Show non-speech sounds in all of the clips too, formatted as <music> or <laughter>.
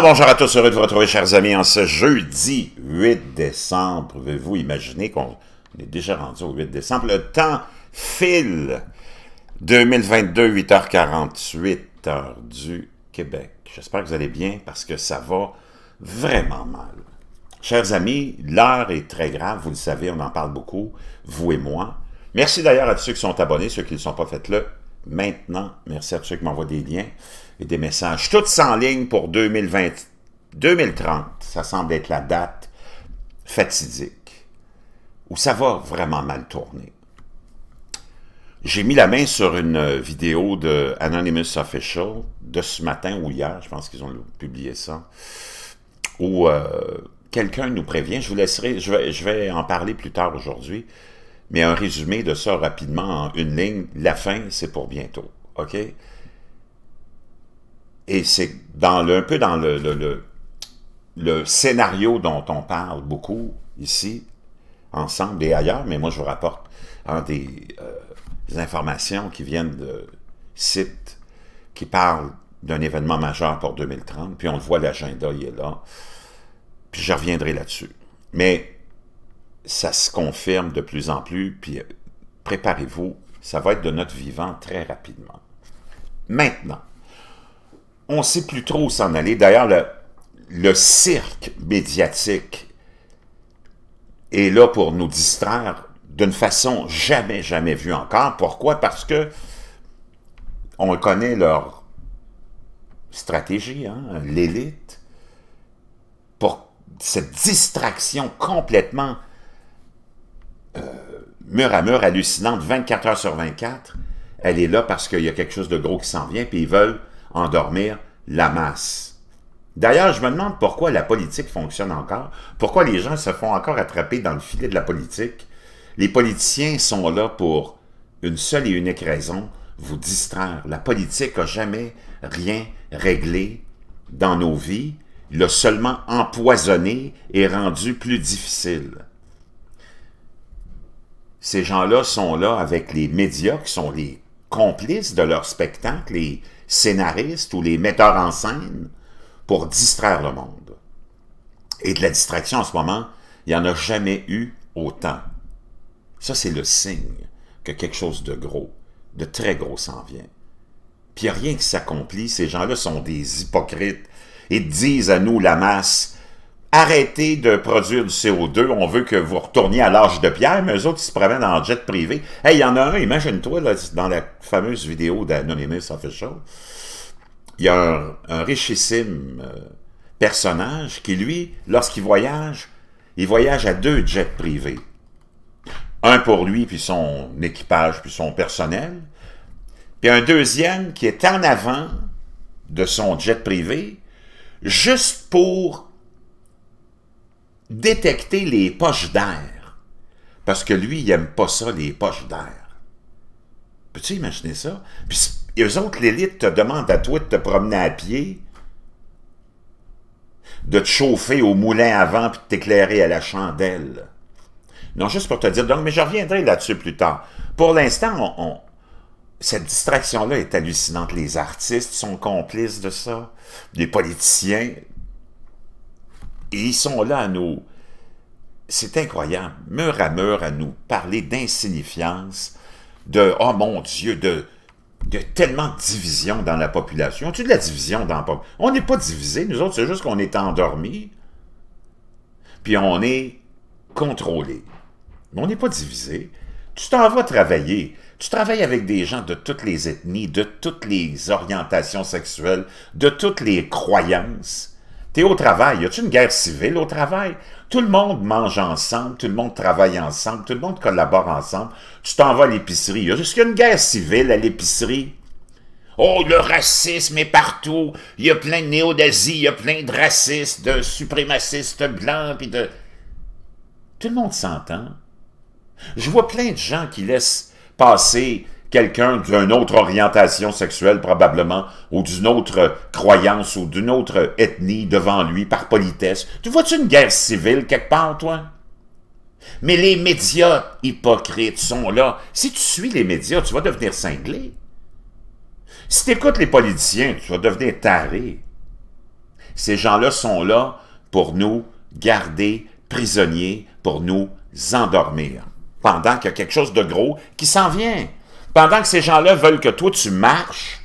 bonjour à tous, heureux de vous retrouver chers amis en ce jeudi 8 décembre. Pouvez-vous imaginer qu'on est déjà rendu au 8 décembre? Le temps file. 2022, 8h48, heure du Québec. J'espère que vous allez bien parce que ça va vraiment mal. Chers amis, l'heure est très grave, vous le savez, on en parle beaucoup, vous et moi. Merci d'ailleurs à tous ceux qui sont abonnés, ceux qui ne sont pas, faites-le maintenant. Merci à tous ceux qui m'envoient des liens et des messages. Toutes en ligne pour 2020, 2030. Ça semble être la date fatidique où ça va vraiment mal tourner. J'ai mis la main sur une vidéo de Anonymous Official de ce matin ou hier, je pense qu'ils ont publié ça, où euh, quelqu'un nous prévient, je vous laisserai, je vais en parler plus tard aujourd'hui, mais un résumé de ça rapidement en une ligne, la fin, c'est pour bientôt. OK? Et c'est dans le, un peu dans le, le, le, scénario dont on parle beaucoup ici, ensemble et ailleurs, mais moi je vous rapporte hein, euh, des, informations qui viennent de sites qui parlent d'un événement majeur pour 2030, puis on voit, l'agenda, il est là, puis je reviendrai là-dessus. Mais ça se confirme de plus en plus, puis euh, préparez-vous, ça va être de notre vivant très rapidement. Maintenant, on ne sait plus trop où s'en aller. D'ailleurs, le, cirque médiatique est là pour nous distraire d'une façon jamais, jamais vue encore. Pourquoi? Parce que on connaît leur stratégie, hein, l'élite, pour cette distraction complètement euh, mur à mur, hallucinante, 24 heures sur 24, elle est là parce qu'il y a quelque chose de gros qui s'en vient, puis ils veulent endormir la masse. D'ailleurs, je me demande pourquoi la politique fonctionne encore, pourquoi les gens se font encore attraper dans le filet de la politique. Les politiciens sont là pour une seule et unique raison, vous distraire. La politique n'a jamais rien réglé dans nos vies, l'a seulement empoisonné et rendu plus difficile. Ces gens-là sont là avec les médias qui sont les complices de leur spectacle, les scénaristes ou les metteurs en scène, pour distraire le monde. Et de la distraction en ce moment, il n'y en a jamais eu autant. Ça, c'est le signe que quelque chose de gros, de très gros s'en vient. Puis il n'y a rien qui s'accomplit. Ces gens-là sont des hypocrites et disent à nous, la masse, arrêtez de produire du CO2, on veut que vous retourniez à l'âge de pierre, mais eux autres, ils se promènent en jet privé. il y en a un, imagine-toi, dans la fameuse vidéo d'Anonymous Official, il y a un, richissime euh, personnage qui, lui, lorsqu'il voyage, il voyage à deux jets privés. Un pour lui, puis son équipage, puis son personnel. Puis un deuxième qui est en avant de son jet privé, juste pour détecter les poches d'air. Parce que lui, il aime pas ça, les poches d'air. Peux-tu imaginer ça? Puis eux autres, l'élite te demande à toi de te promener à pied, de te chauffer au moulin avant vent puis de t'éclairer à la chandelle. Non, juste pour te dire, donc, mais je reviendrai là-dessus plus tard. Pour l'instant, on, cette distraction-là est hallucinante. Les artistes sont complices de ça, les politiciens, et ils sont là à nous... C'est incroyable, mur à mur à nous, parler d'insignifiance, de « oh mon Dieu », de de tellement de dans la population. Tu de la division dans la population? On n'est pas divisé, nous autres, c'est juste qu'on est endormi, puis on est contrôlé. Mais on n'est pas divisé. Tu t'en vas travailler. Tu travailles avec des gens de toutes les ethnies, de toutes les orientations sexuelles, de toutes les croyances. T'es au travail. Y a il une guerre civile au travail? Tout le monde mange ensemble, tout le monde travaille ensemble, tout le monde collabore ensemble. Tu t'en vas à l'épicerie. Y a une guerre civile à l'épicerie. Oh, le racisme est partout. Il y a plein de néo-nazis, il y a plein de racistes, de suprémacistes blancs, puis de... Tout le monde s'entend. Je vois plein de gens qui laissent passer quelqu'un d'une autre orientation sexuelle probablement, ou d'une autre croyance, ou d'une autre ethnie devant lui par politesse. Tu vois-tu une guerre civile quelque part, toi? Mais les médias hypocrites sont là. Si tu suis les médias, tu vas devenir cinglé. Si tu écoutes les politiciens, tu vas devenir taré. Ces gens-là sont là pour nous garder prisonniers, pour nous endormir, pendant qu'il y a quelque chose de gros qui s'en vient. Pendant que ces gens-là veulent que toi, tu marches,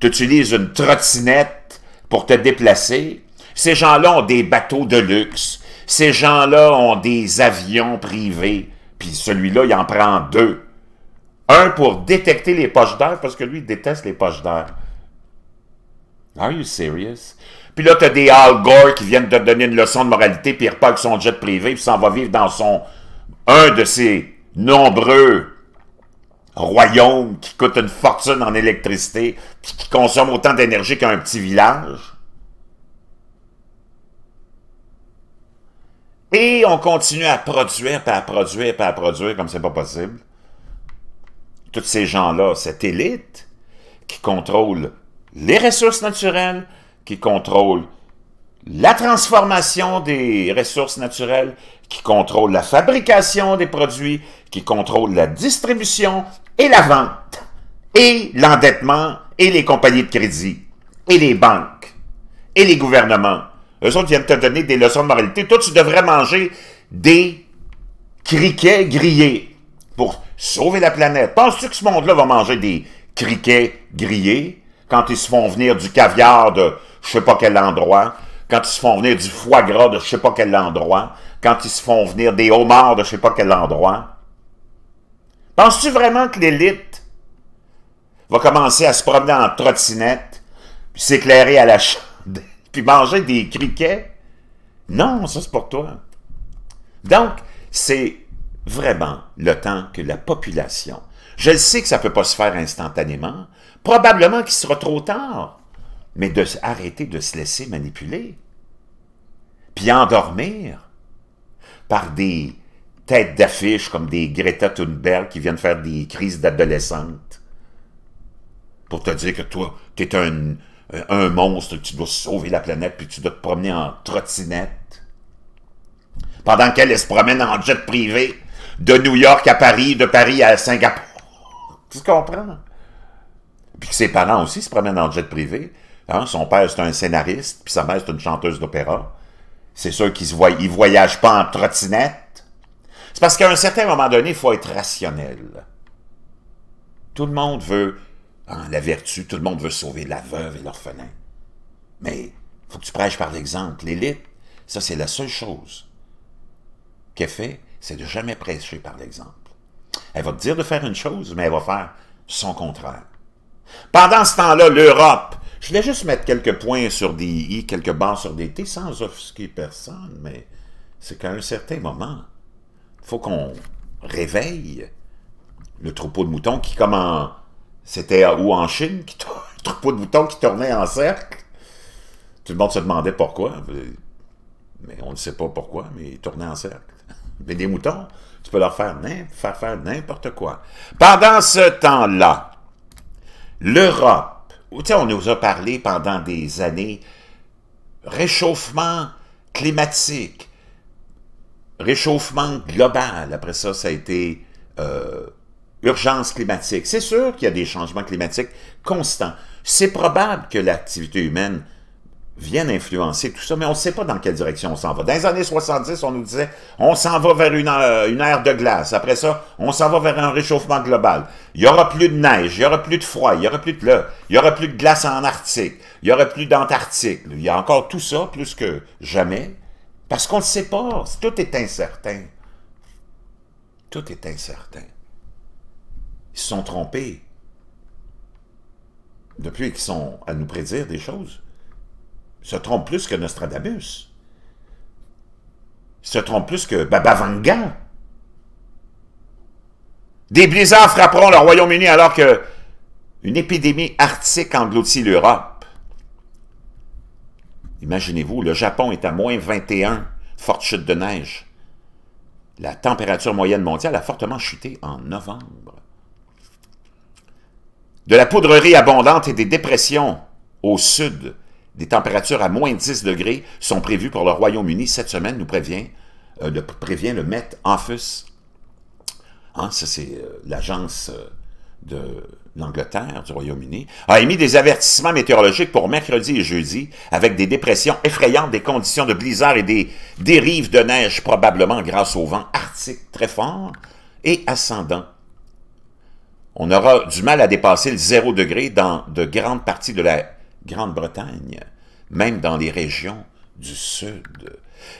tu utilises une trottinette pour te déplacer, ces gens-là ont des bateaux de luxe, ces gens-là ont des avions privés, puis celui-là, il en prend deux. Un pour détecter les poches d'air, parce que lui, il déteste les poches d'air. Are you serious? Puis là, t'as des Al Gore qui viennent te donner une leçon de moralité, puis ils repartent avec son jet privé, puis s'en va vivre dans son... un de ces nombreux royaume qui coûte une fortune en électricité, qui consomme autant d'énergie qu'un petit village. Et on continue à produire, puis à produire, pas à produire, comme c'est pas possible. Tous ces gens-là, cette élite qui contrôle les ressources naturelles, qui contrôle la transformation des ressources naturelles, qui contrôle la fabrication des produits, qui contrôle la distribution, et la vente, et l'endettement, et les compagnies de crédit, et les banques, et les gouvernements. Eux autres viennent te donner des leçons de moralité. Toi, tu devrais manger des criquets grillés pour sauver la planète. Penses-tu que ce monde-là va manger des criquets grillés quand ils se font venir du caviar de je sais pas quel endroit, quand ils se font venir du foie gras de je sais pas quel endroit, quand ils se font venir des homards de je sais pas quel endroit? Penses-tu vraiment que l'élite va commencer à se promener en trottinette, puis s'éclairer à la chandelle, <laughs> puis manger des criquets? Non, ça c'est pour toi. Donc, c'est vraiment le temps que la population, je le sais que ça ne peut pas se faire instantanément, probablement qu'il sera trop tard, mais de arrêter de se laisser manipuler, puis endormir par des tête d'affiche comme des Greta Thunberg qui viennent faire des crises d'adolescentes pour te dire que toi, tu es un, monstre, que tu dois sauver la planète, puis tu dois te promener en trottinette. Pendant qu'elle se promène en jet privé de New York à Paris, de Paris à Singapour. Tu comprends? Puis que ses parents aussi se promènent en jet privé. Hein, son père, c'est un scénariste, puis sa mère, c'est une chanteuse d'opéra. C'est sûr qu'ils ne voyagent pas en trottinette. C'est parce qu'à un certain moment donné, il faut être rationnel. Tout le monde veut hein, la vertu, tout le monde veut sauver la veuve et l'orphelin. Mais il faut que tu prêches par l'exemple. L'élite, ça c'est la seule chose qu'elle fait, c'est de jamais prêcher par l'exemple. Elle va te dire de faire une chose, mais elle va faire son contraire. Pendant ce temps-là, l'Europe, je voulais juste mettre quelques points sur des i, quelques barres sur des t, sans offusquer personne, mais c'est qu'à un certain moment, faut qu'on réveille le troupeau de moutons qui, comme C'était où en Chine? <laughs> le troupeau de moutons qui tournait en cercle. Tout le monde se demandait pourquoi. Mais on ne sait pas pourquoi, mais il tournait en cercle. <laughs> Mais des moutons, tu peux leur faire, faire, n'importe quoi. Pendant ce temps-là, l'Europe, on nous a parlé pendant des années, réchauffement climatique, réchauffement global. Après ça, ça a été euh, urgence climatique. C'est sûr qu'il y a des changements climatiques constants. C'est probable que l'activité humaine vienne influencer tout ça, mais on ne sait pas dans quelle direction on s'en va. Dans les années 70, on nous disait, on s'en va vers euh, une, ère de glace. Après ça, on s'en va vers un réchauffement global. Il n'y aura plus de neige, il n'y aura plus de froid, il n'y aura plus de pluie, il n'y aura plus de glace en Arctique, il n'y aura plus d'Antarctique. Il y a encore tout ça, plus que jamais. Parce qu'on ne sait pas, tout est incertain. Tout est incertain. Ils se sont trompés. Depuis qu'ils sont à nous prédire des choses, ils se trompent plus que Nostradamus. Ils se trompent plus que Baba Des blizzards frapperont le Royaume-Uni alors que une épidémie arctique engloutit l'Europe. Imaginez-vous, le Japon est à moins 21, forte chute de neige. La température moyenne mondiale a fortement chuté en novembre. De la poudrerie abondante et des dépressions au sud, des températures à moins 10 degrés sont prévues pour le Royaume-Uni cette semaine, nous prévient, euh, le, Met Office. Hein, ça, c'est euh, l'agence euh, de l'Angleterre, du Royaume-Uni, a émis des avertissements météorologiques pour mercredi et jeudi, avec des dépressions effrayantes, des conditions de blizzard et des dérives de neige, probablement grâce au vent arctique très fort et ascendant. On aura du mal à dépasser le zéro degré dans de grandes parties de la Grande-Bretagne, même dans les régions du Sud.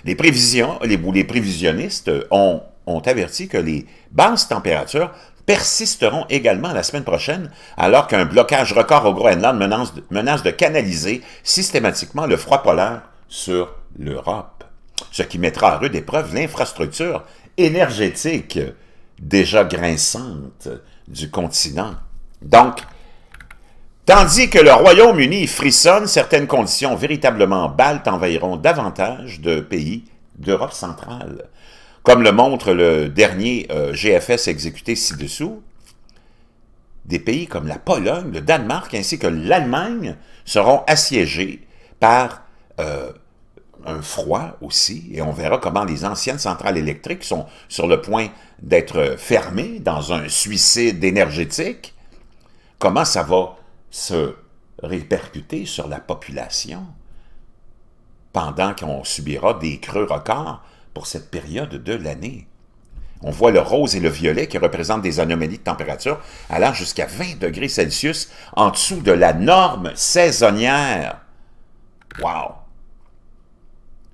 Les, prévisions, les, prévisionnistes ont, ont averti que les basses températures persisteront également la semaine prochaine, alors qu'un blocage record au Groenland menace, de canaliser systématiquement le froid polaire sur l'Europe, ce qui mettra à rude épreuve l'infrastructure énergétique déjà grinçante du continent. Donc, tandis que le Royaume-Uni frissonne, certaines conditions véritablement baltes envahiront davantage de pays d'Europe centrale. Comme le montre le dernier euh, GFS exécuté ci-dessous, des pays comme la Pologne, le Danemark ainsi que l'Allemagne seront assiégés par euh, un froid aussi, et on verra comment les anciennes centrales électriques sont sur le point d'être fermées dans un suicide énergétique, comment ça va se répercuter sur la population pendant qu'on subira des creux records pour cette période de l'année. On voit le rose et le violet qui représentent des anomalies de température allant jusqu'à 20 degrés Celsius en dessous de la norme saisonnière. Wow!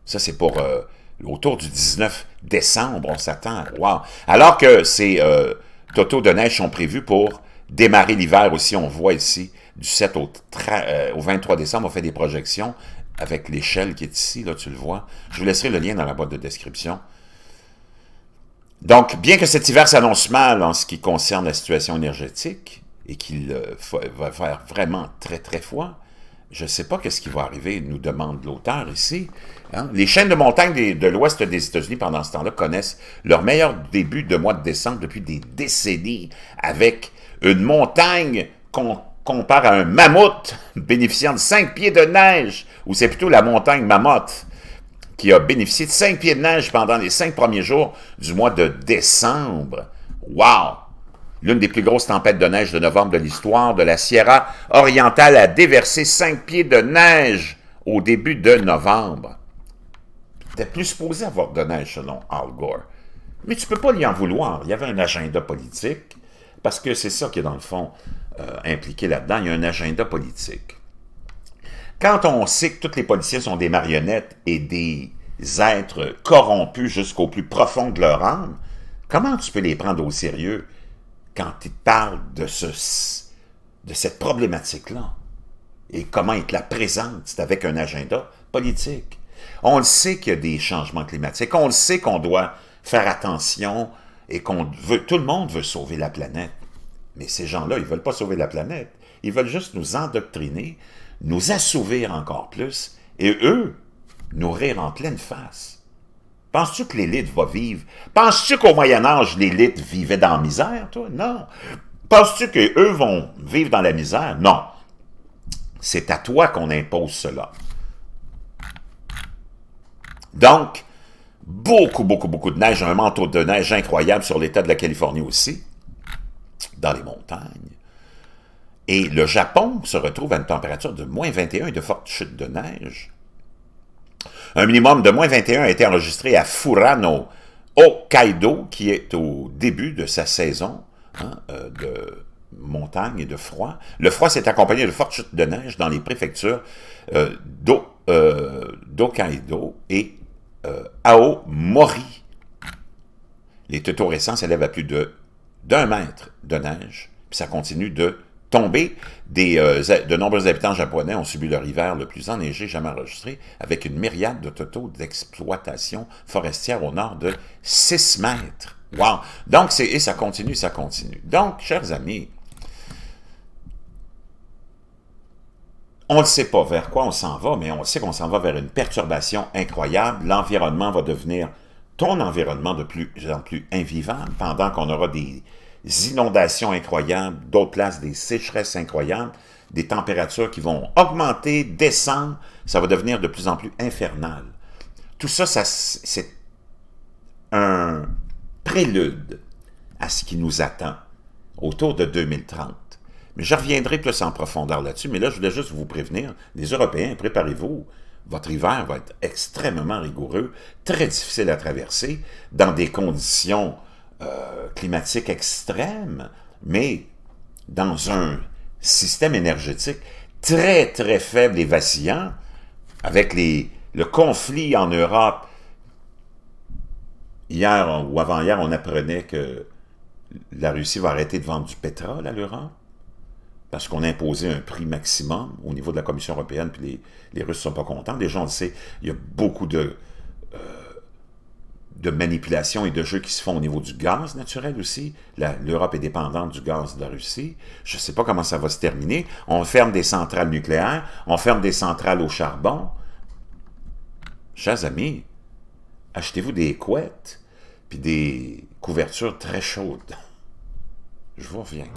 Ça, c'est pour euh, autour du 19 décembre, on s'attend. Wow! Alors que ces euh, totaux de neige sont prévus pour démarrer l'hiver aussi, on voit ici, du 7 au 23 euh, décembre, on fait des projections avec l'échelle qui est ici, là, tu le vois. Je vous laisserai le lien dans la boîte de description. Donc, bien que cet hiver s'annonce mal en ce qui concerne la situation énergétique et qu'il euh, va faire vraiment très, très froid, je ne sais pas qu'est-ce qui va arriver, nous demande l'auteur ici. Hein. Les chaînes de montagnes de l'ouest des États-Unis pendant ce temps-là connaissent leur meilleur début de mois de décembre depuis des décennies avec une montagne qu'on compare à un mammouth bénéficiant de 5 pieds de neige, ou c'est plutôt la montagne Mammoth qui a bénéficié de 5 pieds de neige pendant les 5 premiers jours du mois de décembre. Wow! L'une des plus grosses tempêtes de neige de novembre de l'histoire de la Sierra orientale a déversé 5 pieds de neige au début de novembre. T'es plus supposé avoir de neige selon Al Gore. Mais tu peux pas lui en vouloir. Il y avait un agenda politique, parce que c'est ça qui est dans le fond. Euh, impliqué là-dedans. Il y a un agenda politique. Quand on sait que tous les policiers sont des marionnettes et des êtres corrompus jusqu'au plus profond de leur âme, comment tu peux les prendre au sérieux quand ils te parlent de, ce, de cette problématique-là? Et comment ils te la présentent? avec un agenda politique. On le sait qu'il y a des changements climatiques. On le sait qu'on doit faire attention et qu'on veut, tout le monde veut sauver la planète. Mais ces gens-là, ils veulent pas sauver la planète. Ils veulent juste nous endoctriner, nous assouvir encore plus, et eux, nous rire en pleine face. Penses-tu que l'élite va vivre? Penses-tu qu'au Moyen-Âge, l'élite vivait dans la misère, toi? Non. Penses-tu qu'eux vont vivre dans la misère? Non. C'est à toi qu'on impose cela. Donc, beaucoup, beaucoup, beaucoup de neige, un manteau de neige incroyable sur l'État de la Californie aussi dans les montagnes. Et le Japon se retrouve à une température de moins 21 et de fortes chutes de neige. Un minimum de moins 21 a été enregistré à Furano, Hokkaido, qui est au début de sa saison hein, euh, de montagne et de froid. Le froid s'est accompagné de fortes chutes de neige dans les préfectures euh, euh, d'Hokkaido et Aomori. Les taux récents s'élèvent à plus de d'un mètre de neige, puis ça continue de tomber. Des, euh, de nombreux habitants japonais ont subi leur hiver le plus enneigé jamais enregistré, avec une myriade de totaux d'exploitation forestière au nord de 6 mètres. Wow! Donc, c'est, et ça continue, ça continue. Donc, chers amis, On ne sait pas vers quoi on s'en va, mais on sait qu'on s'en va vers une perturbation incroyable. L'environnement va devenir ton environnement de plus en plus invivable pendant qu'on aura des inondations incroyables, d'autres places des sécheresses incroyables, des températures qui vont augmenter, descendre, ça va devenir de plus en plus infernal. Tout ça, ça c'est un prélude à ce qui nous attend autour de 2030. Mais je reviendrai plus en profondeur là-dessus, mais là, je voulais juste vous prévenir, les Européens, préparez-vous votre hiver va être extrêmement rigoureux, très difficile à traverser, dans des conditions euh, climatiques extrêmes, mais dans un système énergétique très, très faible et vacillant, avec les, le conflit en Europe. Hier ou avant-hier, on apprenait que la Russie va arrêter de vendre du pétrole à l'Europe parce qu'on a imposé un prix maximum au niveau de la Commission européenne, puis les, Russes ne sont pas contents. Déjà, on le sait, il y a beaucoup de, euh, de manipulations et de jeux qui se font au niveau du gaz naturel aussi. L'Europe est dépendante du gaz de la Russie. Je ne sais pas comment ça va se terminer. On ferme des centrales nucléaires, on ferme des centrales au charbon. Chers amis, achetez-vous des couettes puis des couvertures très chaudes. Je vous reviens.